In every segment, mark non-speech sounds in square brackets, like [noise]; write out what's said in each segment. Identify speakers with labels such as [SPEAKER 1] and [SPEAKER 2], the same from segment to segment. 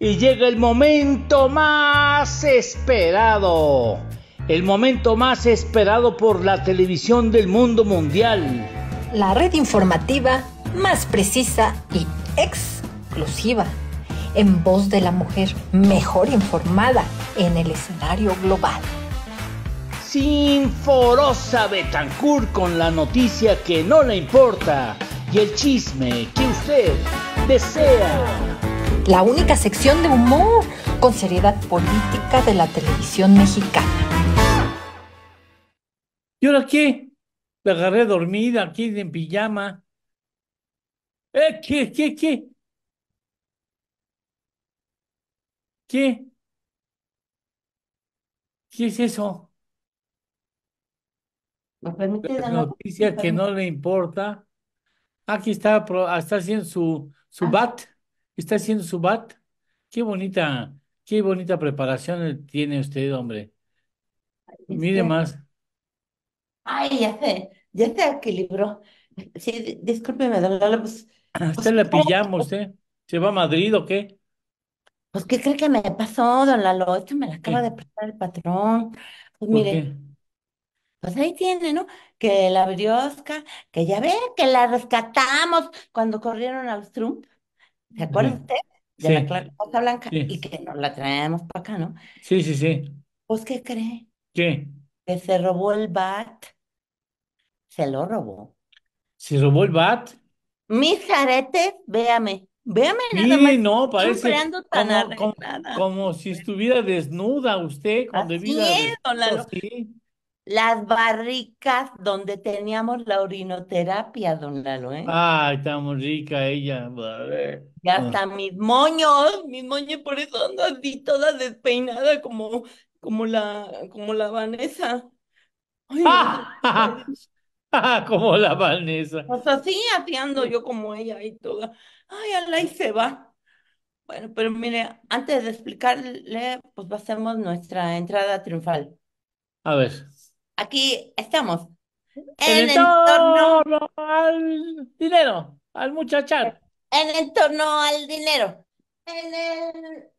[SPEAKER 1] Y llega el momento más esperado. El momento más esperado por la televisión del mundo mundial. La red informativa más precisa y exclusiva. En
[SPEAKER 2] voz de la mujer mejor informada en el escenario global.
[SPEAKER 1] Sinforosa Betancourt con la noticia que no le importa y el chisme que usted desea la única
[SPEAKER 2] sección de humor con seriedad política de la televisión mexicana.
[SPEAKER 1] ¿Y ahora qué? La agarré dormida aquí en pijama. ¿Eh? ¿Qué, qué, qué? ¿Qué? ¿Qué es eso? la noticia que no le importa. Aquí está, está haciendo su, su ah. bat está haciendo su bat. Qué bonita, qué bonita preparación tiene usted, hombre. Mire este, más.
[SPEAKER 2] Ay, ya sé, ya se equilibró. Sí,
[SPEAKER 1] discúlpeme, don Lalo, ah, pues, Usted la pillamos, ¿eh? ¿Se va a Madrid o qué?
[SPEAKER 2] Pues, ¿qué cree que me pasó, don Lalo? Esto me la acaba de prestar el patrón. Pues mire, pues ahí tiene, ¿no? Que la briosca, que ya ve que la rescatamos cuando corrieron al los Trump. ¿Se acuerda usted de la clara Blanca? Y que nos la traemos para acá, ¿no?
[SPEAKER 1] sí, sí, sí.
[SPEAKER 2] Pues, ¿qué cree? ¿Qué? Que se robó el bat,
[SPEAKER 1] se lo robó. ¿Se robó el bat? Mis aretes, véame, véame nada más, Sí, no, parece tan como, como, si estuviera desnuda usted con Así debida es,
[SPEAKER 2] sí las barricas donde teníamos la orinoterapia, don Lalo, ¿eh?
[SPEAKER 1] Ay, está muy rica ella. ver. Y ah. hasta
[SPEAKER 2] mis moños, mis moños, por eso ando así toda despeinada como, como la, como la Vanessa. ah,
[SPEAKER 1] [laughs] como la Vanessa.
[SPEAKER 2] O sea, así ando yo como ella y toda. Ay, ala, se va. Bueno, pero mire, antes de explicarle, pues hacemos nuestra entrada triunfal. A ver. Aquí estamos. En, el torno al dinero, al muchachar. En el torno al dinero. En
[SPEAKER 1] el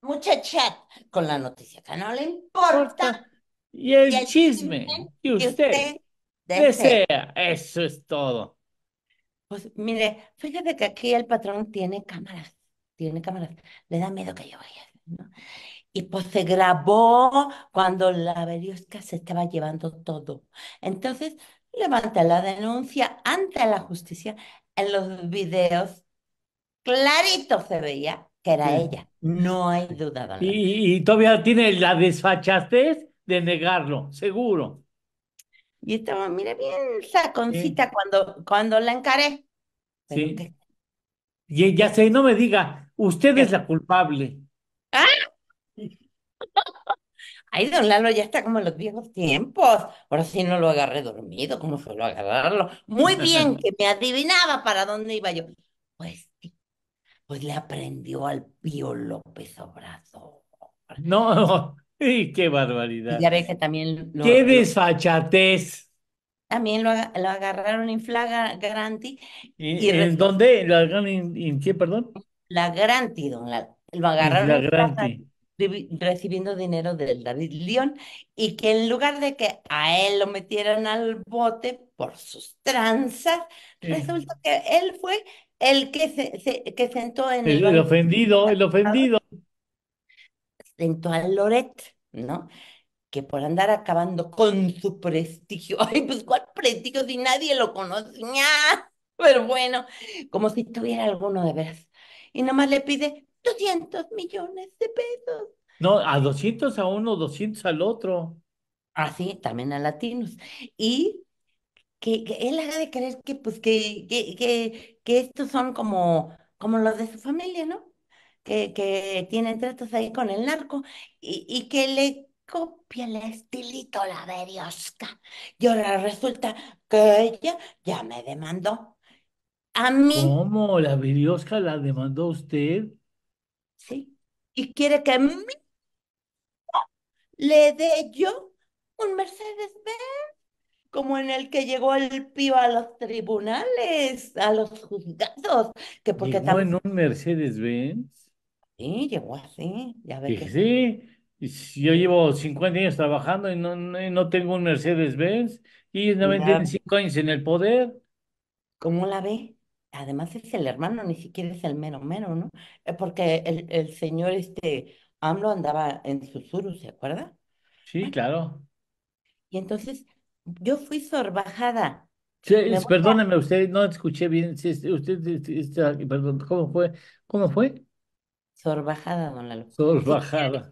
[SPEAKER 2] muchachat con la noticia que no le importa. Y
[SPEAKER 1] el, chisme,
[SPEAKER 2] Y usted,
[SPEAKER 1] Eso es todo.
[SPEAKER 2] Pues mire, fíjate que aquí el patrón tiene cámaras, tiene cámaras. Le da miedo que yo vaya, ¿no? Y pues se grabó cuando la Beriosca se estaba llevando todo. Entonces levanta la denuncia ante la justicia. En los videos clarito se veía
[SPEAKER 1] que era ella, no hay duda. Y, todavía tiene la desfachatez de negarlo, seguro. Y estaba,
[SPEAKER 2] mire bien saconcita cuando, cuando la encaré.
[SPEAKER 1] Sí. Y ya sé, no me diga, usted es la culpable. ¡Ah!
[SPEAKER 2] Ay, don Lalo ya está como en los viejos tiempos. Ahora sí no lo agarré dormido, ¿cómo suelo agarrarlo? Muy bien, [laughs] que me adivinaba para dónde iba yo. Pues sí, pues le aprendió al Pío
[SPEAKER 1] López Obrador. No, [laughs] qué barbaridad. Ya
[SPEAKER 2] que también
[SPEAKER 1] lo, Qué desfachatez.
[SPEAKER 2] también lo, agarraron en flagranti
[SPEAKER 1] y ¿En, dónde? lo agarraron en qué, perdón? la granti don Lalo.
[SPEAKER 2] Lo agarraron en flagranti recibiendo dinero del David León y que en lugar de que a él lo metieran al bote
[SPEAKER 1] por sus
[SPEAKER 2] tranzas, resulta que él fue el que, se, que sentó en el... El, ofendido, el ofendido. Sentó a Loret, ¿no? Que por andar acabando con su prestigio, [laughs] ay, pues cuál prestigio si nadie lo conocía, [laughs] pero bueno, como si tuviera alguno de veras. Y nomás le pide 200 millones de pesos.
[SPEAKER 1] No, a 200 a uno, 200 al otro. Ah, sí, también a latinos. Y que, él haga de creer que, pues, que,
[SPEAKER 2] que, estos son como, como los de su familia, ¿no? Que, tienen tratos ahí con el narco y, y que le copia el estilito
[SPEAKER 1] la veriosca.
[SPEAKER 2] Y ahora resulta que ella ya me demandó.
[SPEAKER 1] A mí. ¿Cómo? ¿La veriosca la demandó usted? Y quiere que mí le dé yo
[SPEAKER 2] un Mercedes-Benz, como en el que llegó el pío a los tribunales, a los juzgados, que porque ¿Llegó en
[SPEAKER 1] un Mercedes-Benz? Sí, llegó así, ya ves. Que... Sí, yo llevo 50 años trabajando y no, no, tengo un Mercedes-Benz, y ellos años en el poder.
[SPEAKER 2] ¿Cómo la ve? además es el hermano, ni siquiera es el mero mero, ¿no? Eh, porque el, el señor este AMLO andaba en susurro, ¿se acuerda? Sí, claro. Y entonces yo fui sorbajada.
[SPEAKER 1] Sí, perdóneme, usted no escuché bien. usted, ah, ¿cómo fue? ¿Cómo fue? Sorbajada, don Alonso. Sorbajada.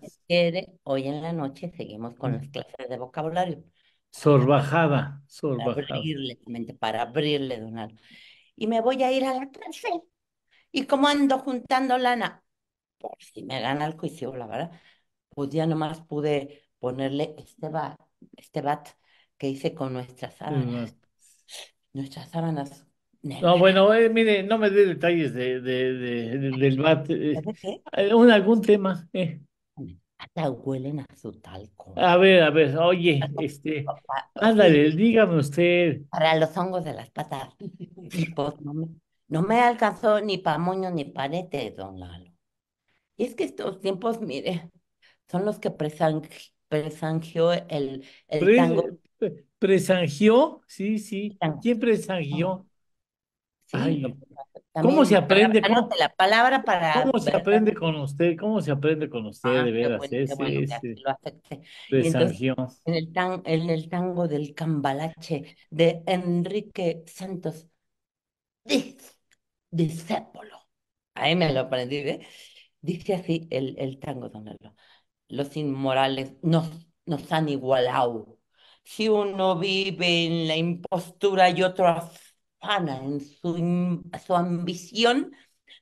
[SPEAKER 1] hoy en la noche seguimos con mm. las
[SPEAKER 2] clases de vocabulario.
[SPEAKER 1] Sorbajada, sorbajada.
[SPEAKER 2] Para abrirle, para don y me voy a ir a la cárcel. ¿Y cómo ando juntando lana? Por si me gana el juicio, la verdad. Pues ya nomás pude ponerle este bat, este bat que hice con nuestras sábanas. Nuestras sábanas.
[SPEAKER 1] No, bueno, eh, mire, no me dé detalles de, del bat. Eh, eh? algún tema. Eh. Hasta huelen a su talco. A ver, a ver, oye, este, ándale, dígame usted. Para los hongos de las patas.
[SPEAKER 2] Pues no me, alcanzó ni para moño ni panete, don Lalo. Y es que estos tiempos, mire, son los que presangió el,
[SPEAKER 1] el tango. ¿Presangió? Sí, sí. ¿Quién presangió? ¿Cómo se aprende? ¿Cómo, la palabra para, se aprende con usted? ¿Cómo se aprende con usted, ah, de veras? Bueno, ese,
[SPEAKER 2] presangió. en, el en el tango del cambalache de Enrique Santos a Ahí me lo aprendí, Dice así el, tango, don Los inmorales nos, han igualado. Si uno vive en la impostura y otro afana en su, su ambición,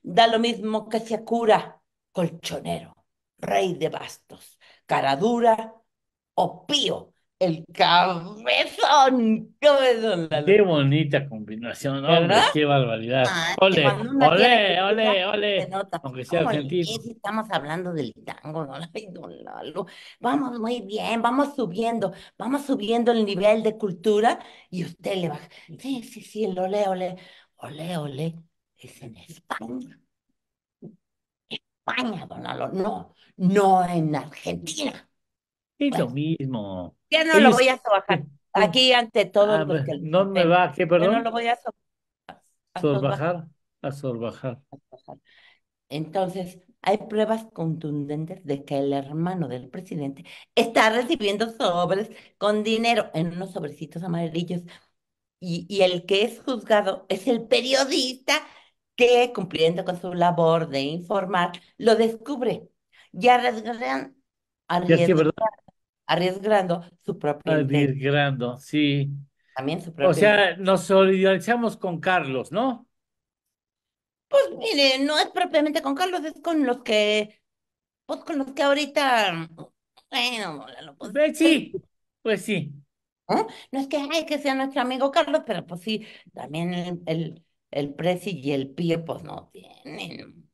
[SPEAKER 2] da lo mismo que se cura colchonero, rey de bastos, cara dura o pío
[SPEAKER 1] el cabezón, cabezón. qué bonita combinación, qué barbaridad. ole, ole, ole, ole, Aunque sea argentino. Estamos
[SPEAKER 2] hablando del tango, ¿no? [laughs] don Lalo. Vamos muy bien, vamos subiendo, vamos subiendo el nivel de cultura y usted le va... Sí, sí, sí, el ole, ole, ole, ole, es en España. España, don Lalo, no, no en Argentina. Es lo mismo. Ya no lo voy a sobajar [laughs] Aquí ante todo. Ah, no me va, perdón? no lo voy a
[SPEAKER 1] sorbajar.
[SPEAKER 2] A sorbajar. Entonces, hay pruebas contundentes de que el hermano del presidente está recibiendo sobres con dinero en unos sobrecitos amarillos. Y, el que es juzgado es el periodista que, cumpliendo con su labor de informar, lo descubre. Ya regresan arriesgan arriesgando su
[SPEAKER 1] propio Arriesgando, sí. También su propio. O sea, nos solidarizamos con Carlos, ¿no?
[SPEAKER 2] Pues mire, no es propiamente con Carlos, es con los que, pues con los que ahorita, bueno, pues, pues, sí, pues, pues sí. No es que, que sea nuestro amigo Carlos, pero pues sí, también el, el, y el Pie, pues no
[SPEAKER 1] tienen.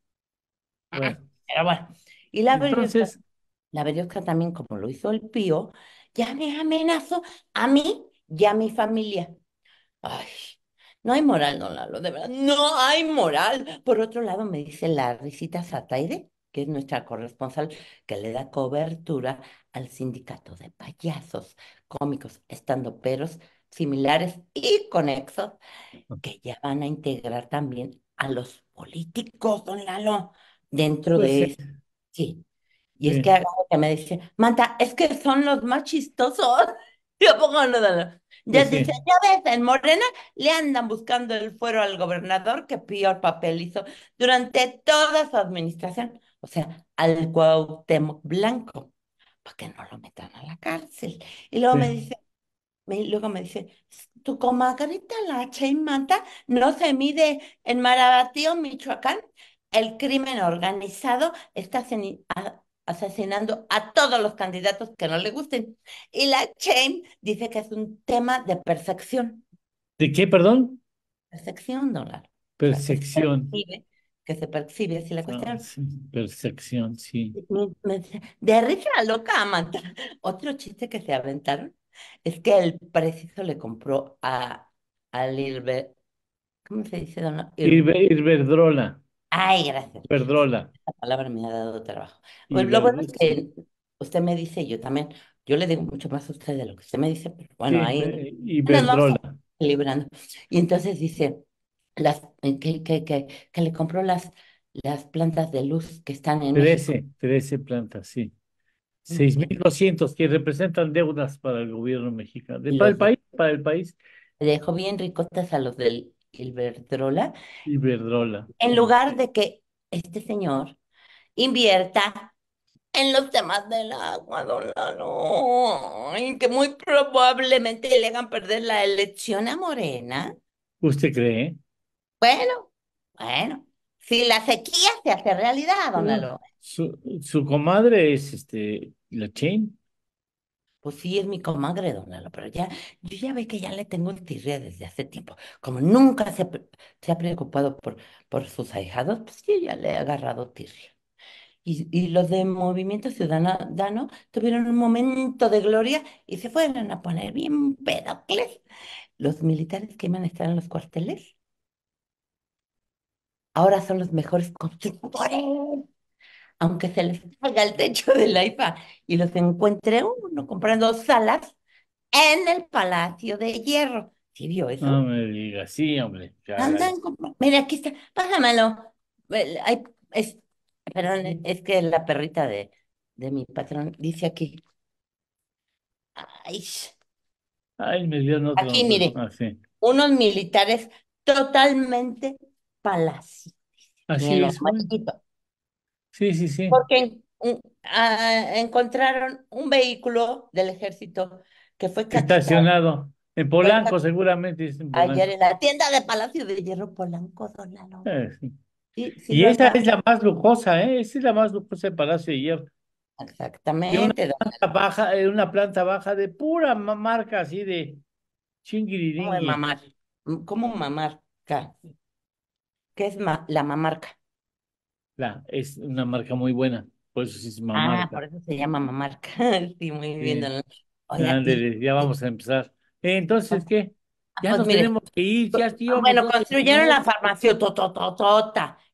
[SPEAKER 2] Ah, pero bueno, y la Entonces, la Beriosca también, como lo hizo el Pío, ya me amenazó a mí y a mi familia. Ay, no hay moral, don Lalo, de verdad, no hay moral. Por otro lado, me dice la risita Sataide, que es nuestra corresponsal, que le da cobertura al sindicato de payasos, cómicos, estando peros, similares y conexos, que ya van a integrar también a los políticos, don Lalo, dentro pues de... eso sí. Y es que, que me dice, Manta, es que son los más chistosos. [laughs] Yo pongo uno pues de los... Ya dice, ya ves, en Morena le andan buscando el fuero al gobernador que peor papel hizo durante toda su administración. O sea, al Cuauhtémoc Blanco, para que no lo metan a la cárcel. Y luego me dice, luego me dice, tu comagrita la Che Manta no se mide en Marabatío, Michoacán. El crimen organizado está asesinando a todos los candidatos que no le gusten. Y la Chain dice que es un tema de percepción.
[SPEAKER 1] ¿De qué, perdón?
[SPEAKER 2] Percepción, dólar.
[SPEAKER 1] Percepción.
[SPEAKER 2] que, se percibe así la ah, cuestión.
[SPEAKER 1] Percepción, sí.
[SPEAKER 2] De risa loca, [laughs] Otro chiste que se aventaron es que el preciso le compró a, al ¿cómo se dice? Don? Ay, gracias.
[SPEAKER 1] Perdrola. Esta palabra me ha dado
[SPEAKER 2] trabajo. lo bueno es que usted me dice, yo también, yo le digo mucho más a usted de lo que usted me dice, pero bueno, ahí y nos Y entonces dice las, eh, que, que, que, que, le compró las, las plantas de luz que están en... 13,
[SPEAKER 1] 13 plantas, sí. 6.200 que representan deudas para el gobierno mexicano, para el país, para el país. Dejó bien ricotas a los del el
[SPEAKER 2] verdrola. En lugar de que este señor invierta en los temas del agua, don Lalo, y que muy probablemente le hagan perder la elección a Morena.
[SPEAKER 1] ¿Usted cree?
[SPEAKER 2] Bueno, bueno, si la sequía se hace realidad, don Lalo.
[SPEAKER 1] Su, comadre es este, la Chain. Pues sí, es mi comadre,
[SPEAKER 2] don pero ya, yo ya ve que ya le tengo el tirria desde hace tiempo. Como nunca se, se ha preocupado por, por sus ahijados, pues sí, ya le he agarrado tirria. Y, y, los de Movimiento Ciudadano tuvieron un momento de gloria y se fueron a poner bien pedocles los militares que iban a estar en los cuarteles. Ahora son los mejores constructores aunque se les salga el techo de la IFA y los encuentre uno comprando salas en el Palacio de Hierro.
[SPEAKER 1] ¿Sí vio eso? No me digas, sí, hombre.
[SPEAKER 2] Mira, aquí está, pásamelo. es, perdón, es que la perrita de, mi patrón dice aquí. Ay,
[SPEAKER 1] Ay me dio Aquí, mire, ah,
[SPEAKER 2] unos militares totalmente
[SPEAKER 1] palacios. Así es. Sí, sí, sí.
[SPEAKER 2] Porque ah, encontraron un vehículo del ejército que fue
[SPEAKER 1] Estacionado en Polanco, seguramente ayer en
[SPEAKER 2] la tienda de Palacio de Hierro
[SPEAKER 1] Polanco, don eh, sí. Y esa es la más lujosa, ¿eh? Esa es la más lujosa de Palacio de Hierro. Exactamente, planta baja, eh, una planta baja de pura marca así de ¿Cómo ¿Cómo mamarca? ¿Qué es la mamarca? La, es una marca muy buena, por eso se es llama Ah, por
[SPEAKER 2] eso se llama Mamarca. [laughs] sí, muy bien.
[SPEAKER 1] ya vamos a empezar. Eh, entonces, ¿qué? Ya pues nos tenemos
[SPEAKER 2] que ir, ya tío. Pues, bueno, construyeron la farmacia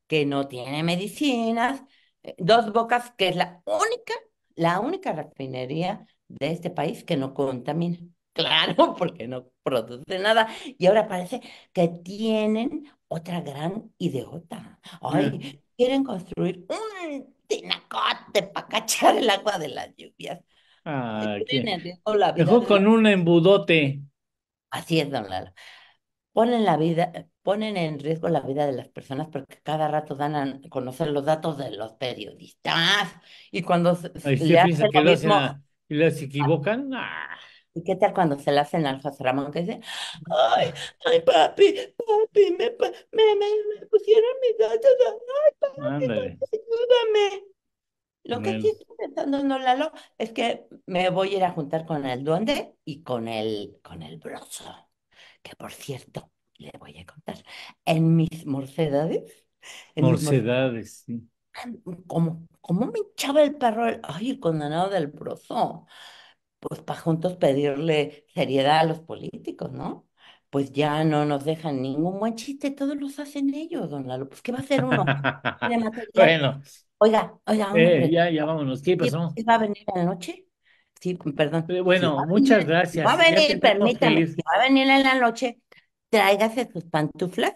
[SPEAKER 2] que no tiene medicinas. Eh, dos Bocas, que es la única, la única refinería de este país que no contamina. [laughs] Claro, porque no produce nada. Y ahora parece que tienen otra gran idiota. Ay, quieren construir un tinacote para cachar el agua de las
[SPEAKER 1] lluvias. Ah, con un embudote. Así es, don Lalo.
[SPEAKER 2] Ponen la vida, ponen en riesgo la vida de las personas porque cada rato dan a conocer los datos de los periodistas y cuando se, le hace lo mismo...
[SPEAKER 1] y les ah. equivocan, ah.
[SPEAKER 2] ¿Y qué tal cuando se la hacen al José Ramón que dice, ay, ay papi, papi, me, me, me, pusieron mis datos, ay papi, ayúdame. Lo que estoy pensando, no, Lalo, es que me voy a ir a juntar con el duende y con el, con el brozo que por cierto, le voy a contar, en mis morcedades. En
[SPEAKER 1] morcedades, sí.
[SPEAKER 2] Como, como me hinchaba el perro, ay, condenado del broso pues para juntos pedirle seriedad a los políticos, ¿no? Pues ya no nos dejan ningún buen chiste, todos los hacen ellos, don Lalo. Pues, ¿qué va a hacer uno? [laughs] bueno. Oiga, oiga, eh,
[SPEAKER 1] ya, ya vámonos. Pues, ¿Qué va a venir en la noche? Sí, perdón. Eh, bueno, muchas gracias. va a venir, permítame, va
[SPEAKER 2] a venir en la noche, tráigase sus pantuflas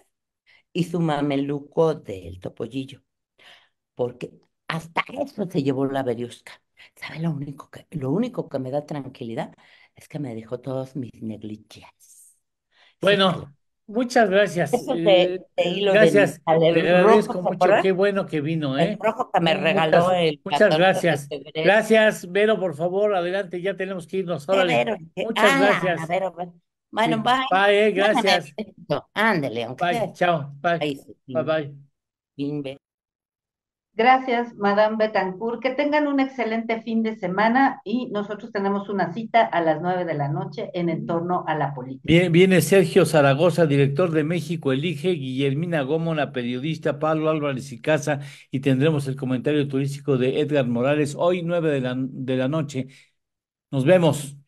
[SPEAKER 2] y su mameluco del topollillo. Porque hasta eso se llevó la veriusca lo único que, lo único que me da tranquilidad? Es que me dejó todas mis negligencias.
[SPEAKER 1] Bueno, muchas gracias. Eh, gracias. te agradezco mucho. Qué bueno que vino, ¿eh? El rojo que me regaló muchas, gracias. Gracias, Vero, por favor, adelante, ya tenemos que irnos. Muchas ah, gracias.
[SPEAKER 2] Pues, bueno, bye. Bye, eh, gracias.
[SPEAKER 1] ándele Bye,
[SPEAKER 2] chao. Bye. Bye, bye. bye.
[SPEAKER 1] Gracias, Madame Betancourt.
[SPEAKER 2] Que tengan un excelente fin de semana y nosotros tenemos una cita a las nueve de la noche en torno a la política.
[SPEAKER 1] Bien, viene Sergio Zaragoza, director de México Elige, Guillermina Gómona, periodista, Pablo Álvarez y Casa, y tendremos el comentario turístico de Edgar Morales hoy nueve de la, de la noche. Nos vemos.